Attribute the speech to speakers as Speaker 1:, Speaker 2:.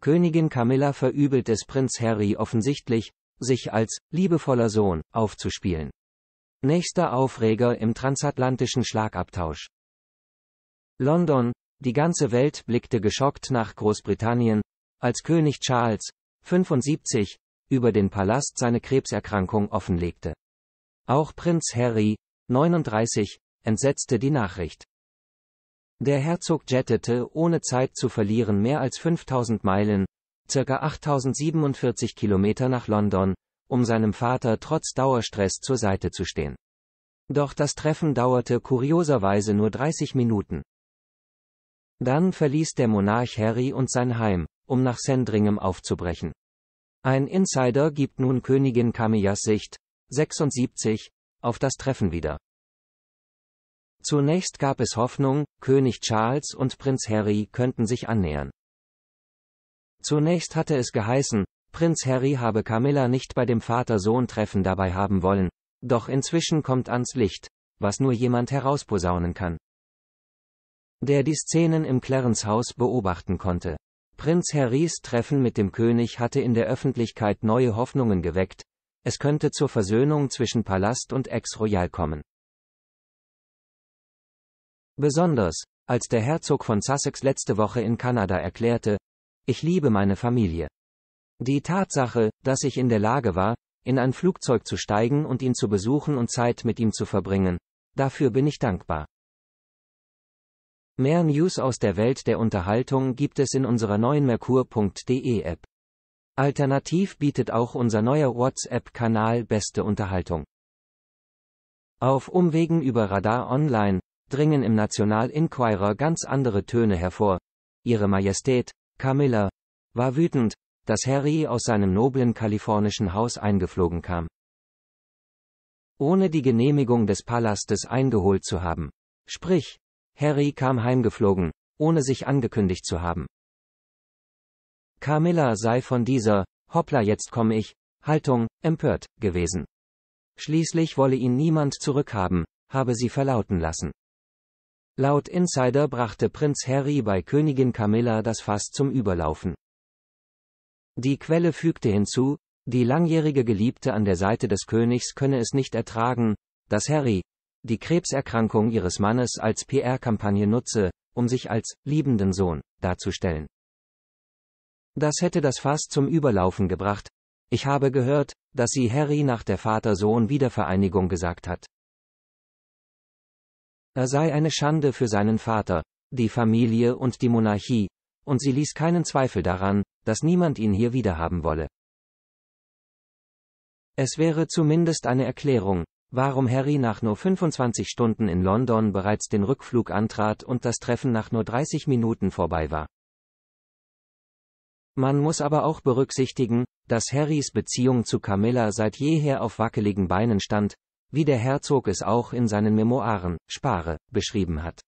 Speaker 1: Königin Camilla verübelt es Prinz Harry offensichtlich, sich als liebevoller Sohn aufzuspielen. Nächster Aufreger im transatlantischen Schlagabtausch. London, die ganze Welt blickte geschockt nach Großbritannien, als König Charles, 75, über den Palast seine Krebserkrankung offenlegte. Auch Prinz Harry, 39, entsetzte die Nachricht. Der Herzog jettete, ohne Zeit zu verlieren, mehr als 5000 Meilen, circa 8047 Kilometer nach London, um seinem Vater trotz Dauerstress zur Seite zu stehen. Doch das Treffen dauerte kurioserweise nur 30 Minuten. Dann verließ der Monarch Harry und sein Heim, um nach Sandringham aufzubrechen. Ein Insider gibt nun Königin Kamiyas Sicht, 76, auf das Treffen wieder. Zunächst gab es Hoffnung, König Charles und Prinz Harry könnten sich annähern. Zunächst hatte es geheißen, Prinz Harry habe Camilla nicht bei dem Vater-Sohn-Treffen dabei haben wollen, doch inzwischen kommt ans Licht, was nur jemand herausposaunen kann. Der die Szenen im Clarence Haus beobachten konnte. Prinz Harrys Treffen mit dem König hatte in der Öffentlichkeit neue Hoffnungen geweckt, es könnte zur Versöhnung zwischen Palast und Ex-Royal kommen. Besonders, als der Herzog von Sussex letzte Woche in Kanada erklärte, ich liebe meine Familie. Die Tatsache, dass ich in der Lage war, in ein Flugzeug zu steigen und ihn zu besuchen und Zeit mit ihm zu verbringen, dafür bin ich dankbar. Mehr News aus der Welt der Unterhaltung gibt es in unserer neuen merkur.de App. Alternativ bietet auch unser neuer WhatsApp-Kanal beste Unterhaltung. Auf Umwegen über Radar Online, dringen im National Inquirer ganz andere Töne hervor. Ihre Majestät, Camilla, war wütend, dass Harry aus seinem noblen kalifornischen Haus eingeflogen kam. Ohne die Genehmigung des Palastes eingeholt zu haben. Sprich, Harry kam heimgeflogen, ohne sich angekündigt zu haben. Camilla sei von dieser, hoppla jetzt komme ich, Haltung, empört, gewesen. Schließlich wolle ihn niemand zurückhaben, habe sie verlauten lassen. Laut Insider brachte Prinz Harry bei Königin Camilla das Fass zum Überlaufen. Die Quelle fügte hinzu, die langjährige Geliebte an der Seite des Königs könne es nicht ertragen, dass Harry die Krebserkrankung ihres Mannes als PR-Kampagne nutze, um sich als liebenden Sohn darzustellen. Das hätte das Fass zum Überlaufen gebracht. Ich habe gehört, dass sie Harry nach der Vater-Sohn-Wiedervereinigung gesagt hat. Er sei eine Schande für seinen Vater, die Familie und die Monarchie, und sie ließ keinen Zweifel daran, dass niemand ihn hier wiederhaben wolle. Es wäre zumindest eine Erklärung, warum Harry nach nur 25 Stunden in London bereits den Rückflug antrat und das Treffen nach nur 30 Minuten vorbei war. Man muss aber auch berücksichtigen, dass Harrys Beziehung zu Camilla seit jeher auf wackeligen Beinen stand, wie der Herzog es auch in seinen Memoiren, Spare, beschrieben hat.